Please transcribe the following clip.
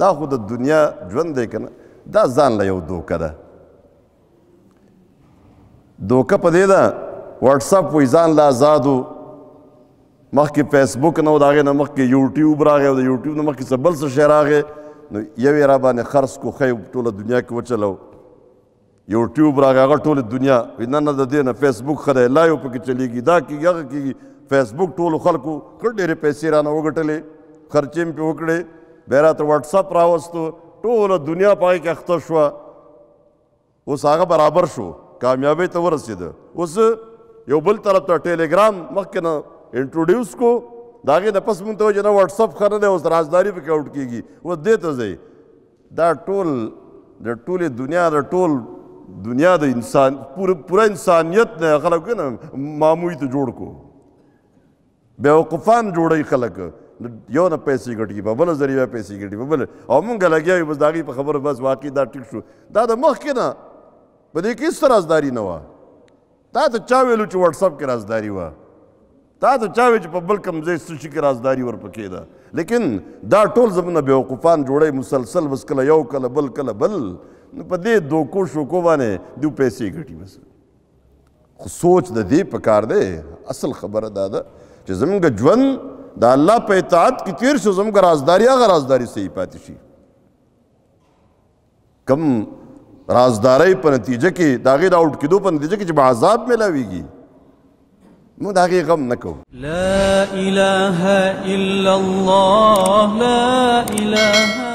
دا خو د دنیا ژوند دی کنه دا ځان له یو دوکه ده دوکه په دې ده واتس اپ وی ځان له آزادو مخکې فیسبوک نه و د هغې نه مخکې یوټیوب راغی او د یوټیوب نه مخکې څه بل څه شی راغی نو یو یې را باندې خرڅ کو ښی ټوله دنیا کې وچلو یوټیوب راغی هغه ټوله دنیا وی نه نه د دې نه فیسبوک ښه دی لا یو پکې چلیږي دا کېږي هغه کېږي فیسبوک ټولو خلکو ښه ډېرې پیسې رانه وګټلې خرچې مې پې وکړې بیا راته واتساپ راوستو ټوله دنیا پای کې اخته شوه اوس هغه برابر شو کامیابی ته ورسېده اوس یو بل طرف ته ټیلیګرام مخکې نه انټروډیوس کو د هغې نه پس مونږ ته وایي چې نه واتساپ ښه نه دی اوس رازداري پکې اوټ کېږي اوس دې ته ځئ دا ټول د ټولې دنیا د ټول دنیا د انسان پوره پوره انسانیت نه خلک نه ماموي ته جوړ کو بیوقفان جوړی خلک یو نه پیسې ګټي په بل ذریعہ پیسې ګټي په بل او مونږ لګیا یو بس داغي په خبره بس واقعي دا ټیک شو دا د مخ کې نه په دې کې څه رازداري نه و تا ته چا ویلو چې واتس اپ کې رازداري و تا ته چا ویل چې په بل کوم ځای څه شي کې رازداري ورپکې ده لیکن دا ټول زمونه بیوقوفان جوړي مسلسل بس کله یو کله بل کله بل نو په دې دوکو شوکو باندې دوی پیسې ګټي بس خو سوچ د دې په کار دی اصل خبره دا ده چې زمونږ ژوند دا الله په اطاعت کې تیر شو زموږ رازداري هغه رازداري صحیح پاتې شي کم رازداري په نتیجه کې داغه دا اوټ کېدو په نتیجه کې چې عذاب ملاويږي مو داغه غم نکو لا اله الا الله لا اله